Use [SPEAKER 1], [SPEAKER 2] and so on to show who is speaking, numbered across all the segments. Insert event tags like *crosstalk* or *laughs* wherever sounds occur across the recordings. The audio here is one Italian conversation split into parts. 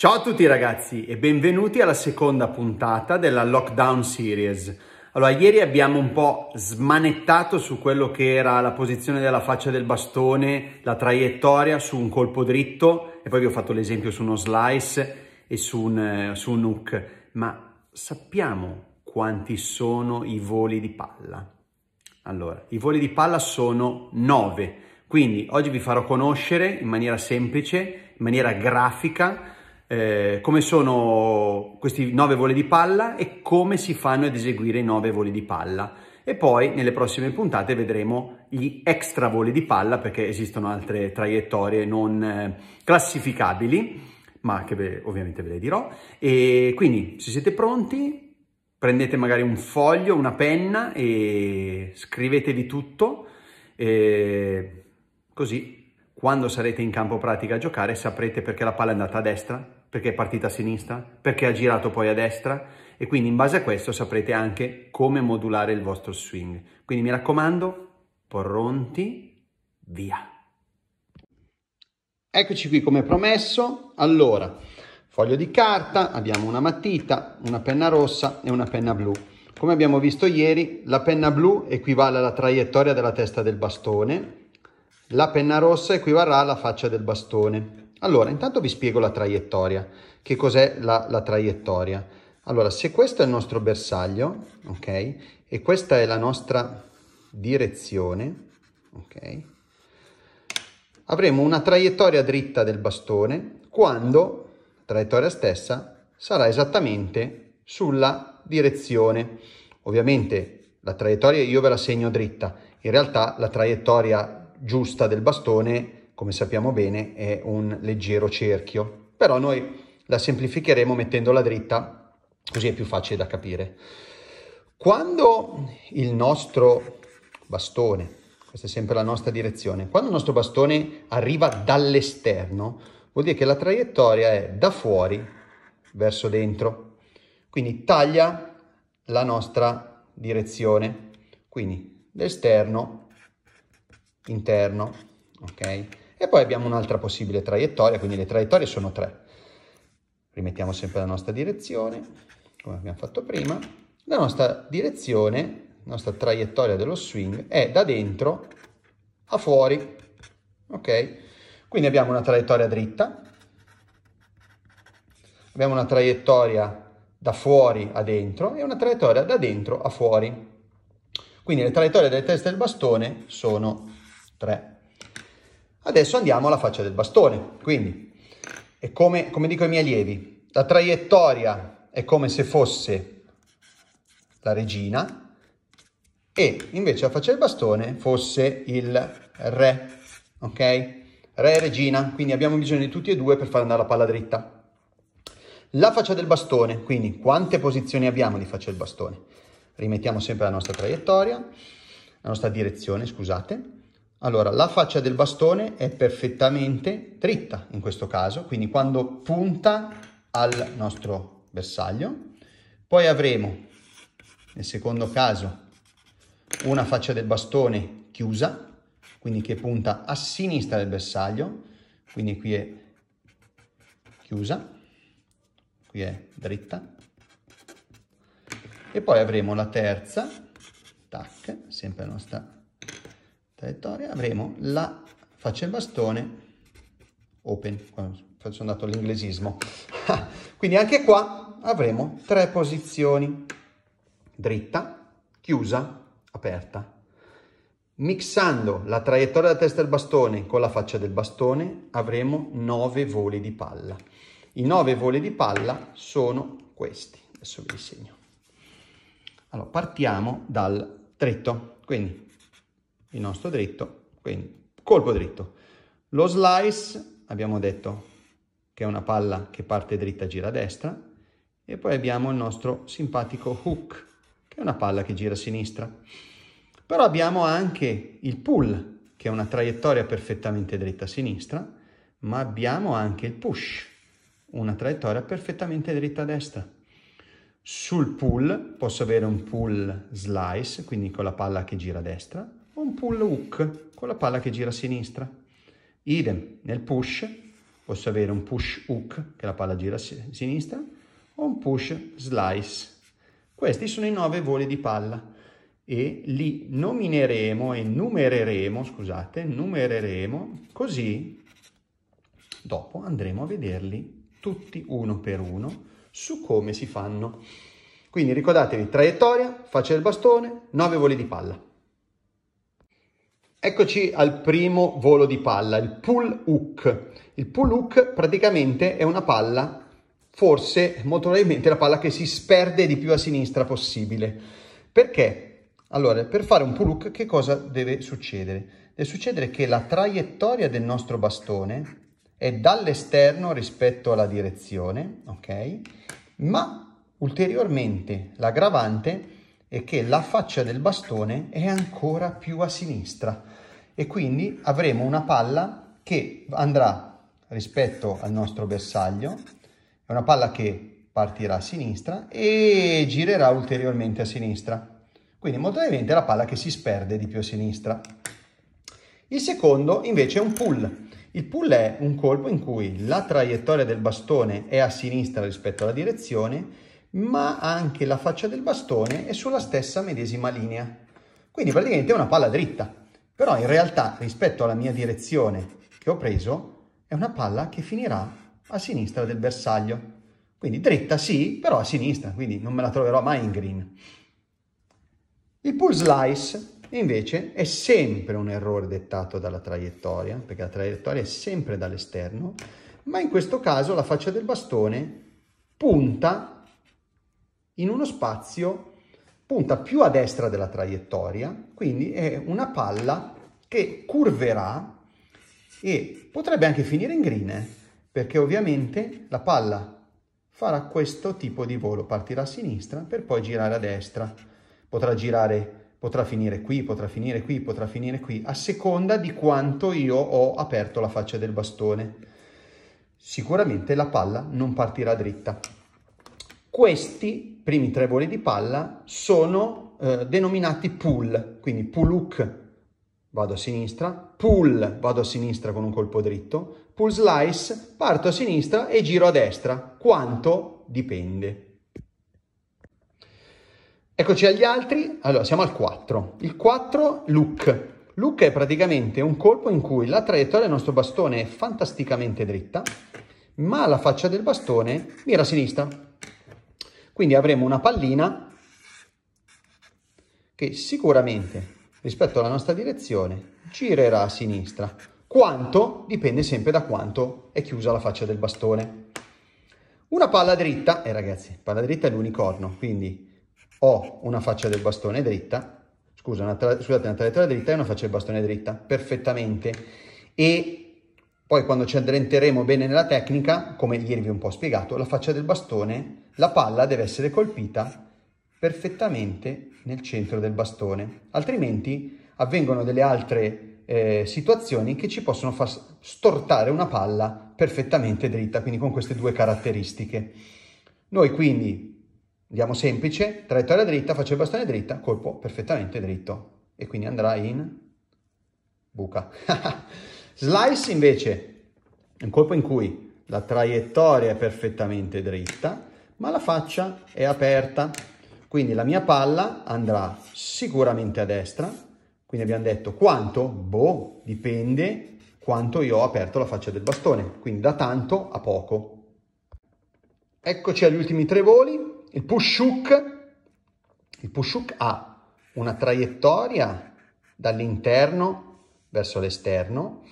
[SPEAKER 1] Ciao a tutti ragazzi e benvenuti alla seconda puntata della Lockdown Series. Allora, ieri abbiamo un po' smanettato su quello che era la posizione della faccia del bastone, la traiettoria su un colpo dritto e poi vi ho fatto l'esempio su uno slice e su un, eh, su un hook, ma sappiamo quanti sono i voli di palla? Allora, i voli di palla sono 9, quindi oggi vi farò conoscere in maniera semplice, in maniera grafica, eh, come sono questi nove voli di palla e come si fanno ad eseguire i nove voli di palla. E poi nelle prossime puntate vedremo gli extra voli di palla perché esistono altre traiettorie non eh, classificabili, ma che beh, ovviamente ve le dirò. E quindi se siete pronti prendete magari un foglio, una penna e scrivetevi tutto e così quando sarete in campo pratica a giocare saprete perché la palla è andata a destra, perché è partita a sinistra, perché ha girato poi a destra e quindi in base a questo saprete anche come modulare il vostro swing. Quindi mi raccomando, pronti, via! Eccoci qui come promesso, allora, foglio di carta, abbiamo una matita, una penna rossa e una penna blu. Come abbiamo visto ieri, la penna blu equivale alla traiettoria della testa del bastone, la penna rossa equivarrà alla faccia del bastone. Allora, intanto vi spiego la traiettoria. Che cos'è la, la traiettoria? Allora, se questo è il nostro bersaglio, ok, e questa è la nostra direzione, ok, avremo una traiettoria dritta del bastone quando la traiettoria stessa sarà esattamente sulla direzione. Ovviamente la traiettoria io ve la segno dritta, in realtà la traiettoria giusta del bastone è come sappiamo bene è un leggero cerchio, però noi la semplificheremo mettendola dritta, così è più facile da capire. Quando il nostro bastone, questa è sempre la nostra direzione, quando il nostro bastone arriva dall'esterno, vuol dire che la traiettoria è da fuori verso dentro, quindi taglia la nostra direzione, quindi l'esterno, interno, ok? E poi abbiamo un'altra possibile traiettoria, quindi le traiettorie sono tre. Rimettiamo sempre la nostra direzione, come abbiamo fatto prima. La nostra direzione, la nostra traiettoria dello swing è da dentro a fuori, ok? Quindi abbiamo una traiettoria dritta, abbiamo una traiettoria da fuori a dentro e una traiettoria da dentro a fuori. Quindi le traiettorie delle teste del bastone sono tre. Adesso andiamo alla faccia del bastone, quindi è come, come dico ai miei allievi, la traiettoria è come se fosse la regina e invece la faccia del bastone fosse il re, ok? Re e regina, quindi abbiamo bisogno di tutti e due per far andare la palla dritta. La faccia del bastone, quindi quante posizioni abbiamo di faccia del bastone? Rimettiamo sempre la nostra traiettoria, la nostra direzione, scusate. Allora, la faccia del bastone è perfettamente dritta in questo caso, quindi quando punta al nostro bersaglio. Poi avremo, nel secondo caso, una faccia del bastone chiusa, quindi che punta a sinistra del bersaglio, quindi qui è chiusa, qui è dritta. E poi avremo la terza, tac, sempre la nostra traiettoria, avremo la faccia e il bastone open, sono andato all'inglesismo. *laughs* Quindi anche qua avremo tre posizioni, dritta, chiusa, aperta. Mixando la traiettoria della testa del bastone con la faccia del bastone avremo nove voli di palla. I nove voli di palla sono questi, adesso vi li segno. Allora, partiamo dal dritto, quindi il nostro dritto, quindi colpo dritto. Lo slice abbiamo detto che è una palla che parte dritta gira a destra e poi abbiamo il nostro simpatico hook che è una palla che gira a sinistra. Però abbiamo anche il pull che è una traiettoria perfettamente dritta a sinistra, ma abbiamo anche il push, una traiettoria perfettamente dritta a destra. Sul pull posso avere un pull slice, quindi con la palla che gira a destra, un pull hook con la palla che gira a sinistra. Idem nel push, posso avere un push hook che la palla gira a sinistra o un push slice. Questi sono i nove voli di palla e li nomineremo e numereremo, scusate, numereremo così dopo andremo a vederli tutti uno per uno su come si fanno. Quindi ricordatevi traiettoria, faccia del bastone, 9 voli di palla. Eccoci al primo volo di palla, il pull hook. Il pull hook praticamente è una palla, forse molto probabilmente la palla che si sperde di più a sinistra possibile. Perché? Allora, per fare un pull hook che cosa deve succedere? Deve succedere che la traiettoria del nostro bastone è dall'esterno rispetto alla direzione, ok? Ma ulteriormente l'aggravante è che la faccia del bastone è ancora più a sinistra e quindi avremo una palla che andrà rispetto al nostro bersaglio, è una palla che partirà a sinistra e girerà ulteriormente a sinistra. Quindi molto probabilmente è la palla che si sperde di più a sinistra. Il secondo invece è un pull. Il pull è un colpo in cui la traiettoria del bastone è a sinistra rispetto alla direzione ma anche la faccia del bastone è sulla stessa medesima linea. Quindi praticamente è una palla dritta, però in realtà rispetto alla mia direzione che ho preso è una palla che finirà a sinistra del bersaglio. Quindi dritta sì, però a sinistra, quindi non me la troverò mai in green. Il pull slice invece è sempre un errore dettato dalla traiettoria, perché la traiettoria è sempre dall'esterno, ma in questo caso la faccia del bastone punta in uno spazio punta più a destra della traiettoria, quindi è una palla che curverà e potrebbe anche finire in green, perché ovviamente la palla farà questo tipo di volo, partirà a sinistra per poi girare a destra, potrà girare, potrà finire qui, potrà finire qui, potrà finire qui, a seconda di quanto io ho aperto la faccia del bastone. Sicuramente la palla non partirà dritta. Questi primi tre voli di palla sono eh, denominati pull, quindi pull hook vado a sinistra, pull vado a sinistra con un colpo dritto, pull slice parto a sinistra e giro a destra, quanto dipende. Eccoci agli altri, allora siamo al 4. Il 4 look. Look è praticamente un colpo in cui la traiettoria del nostro bastone è fantasticamente dritta, ma la faccia del bastone mira a sinistra, quindi avremo una pallina che sicuramente rispetto alla nostra direzione girerà a sinistra. Quanto dipende sempre da quanto è chiusa la faccia del bastone. Una palla dritta, e eh ragazzi, palla dritta è l'unicorno, quindi ho una faccia del bastone dritta, scusa, una scusate, una traiettoria dritta e una faccia del bastone dritta, perfettamente. E poi quando ci addentreremo bene nella tecnica, come ieri vi ho un po' spiegato, la faccia del bastone, la palla deve essere colpita perfettamente nel centro del bastone, altrimenti avvengono delle altre eh, situazioni che ci possono far stortare una palla perfettamente dritta, quindi con queste due caratteristiche. Noi quindi andiamo semplice, traiettoria dritta, faccia il bastone dritta, colpo perfettamente dritto e quindi andrà in buca. *laughs* Slice invece è un colpo in cui la traiettoria è perfettamente dritta, ma la faccia è aperta, quindi la mia palla andrà sicuramente a destra, quindi abbiamo detto quanto? Boh, dipende quanto io ho aperto la faccia del bastone, quindi da tanto a poco. Eccoci agli ultimi tre voli, il push hook, il push hook ha una traiettoria dall'interno verso l'esterno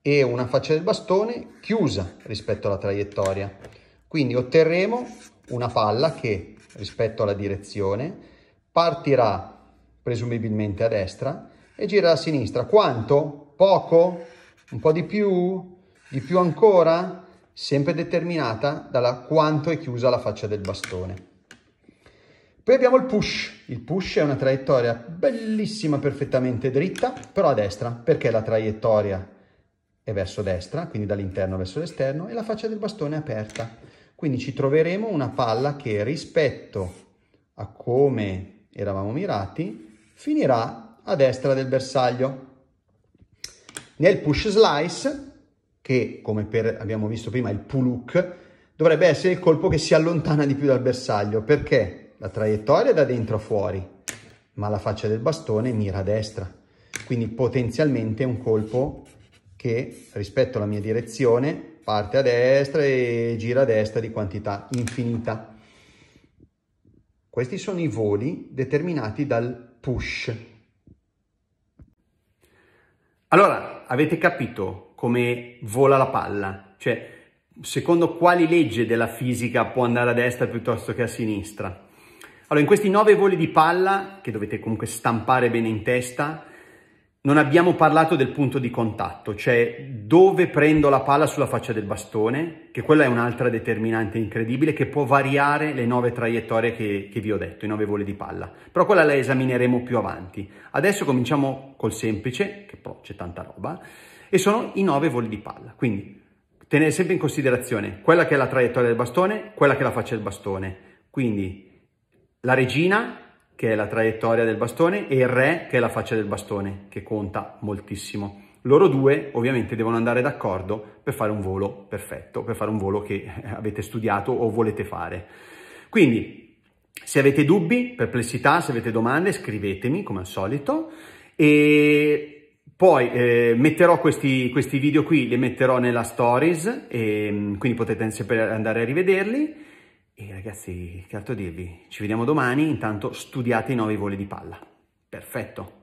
[SPEAKER 1] e una faccia del bastone chiusa rispetto alla traiettoria. Quindi otterremo una palla che rispetto alla direzione partirà presumibilmente a destra e girerà a sinistra. Quanto? Poco? Un po' di più? Di più ancora? Sempre determinata dalla quanto è chiusa la faccia del bastone. Poi abbiamo il push. Il push è una traiettoria bellissima, perfettamente dritta, però a destra, perché la traiettoria è verso destra, quindi dall'interno verso l'esterno, e la faccia del bastone è aperta. Quindi ci troveremo una palla che rispetto a come eravamo mirati, finirà a destra del bersaglio. Nel push slice, che come per, abbiamo visto prima il pull hook, dovrebbe essere il colpo che si allontana di più dal bersaglio, perché? La traiettoria è da dentro a fuori, ma la faccia del bastone mira a destra. Quindi potenzialmente è un colpo che rispetto alla mia direzione parte a destra e gira a destra di quantità infinita. Questi sono i voli determinati dal push. Allora, avete capito come vola la palla? Cioè, secondo quali leggi della fisica può andare a destra piuttosto che a sinistra? Allora, in questi nove voli di palla, che dovete comunque stampare bene in testa, non abbiamo parlato del punto di contatto, cioè dove prendo la palla sulla faccia del bastone, che quella è un'altra determinante incredibile che può variare le nove traiettorie che, che vi ho detto, i nove voli di palla. Però quella la esamineremo più avanti. Adesso cominciamo col semplice, che però c'è tanta roba, e sono i nove voli di palla. Quindi tenete sempre in considerazione quella che è la traiettoria del bastone, quella che è la faccia del bastone. Quindi la regina, che è la traiettoria del bastone, e il re, che è la faccia del bastone, che conta moltissimo. Loro due ovviamente devono andare d'accordo per fare un volo perfetto, per fare un volo che eh, avete studiato o volete fare. Quindi, se avete dubbi, perplessità, se avete domande, scrivetemi come al solito e poi eh, metterò questi, questi, video qui, li metterò nella stories, e, ehm, quindi potete sempre andare a rivederli. E ragazzi, che altro dirvi? Ci vediamo domani, intanto studiate i nuovi voli di palla. Perfetto!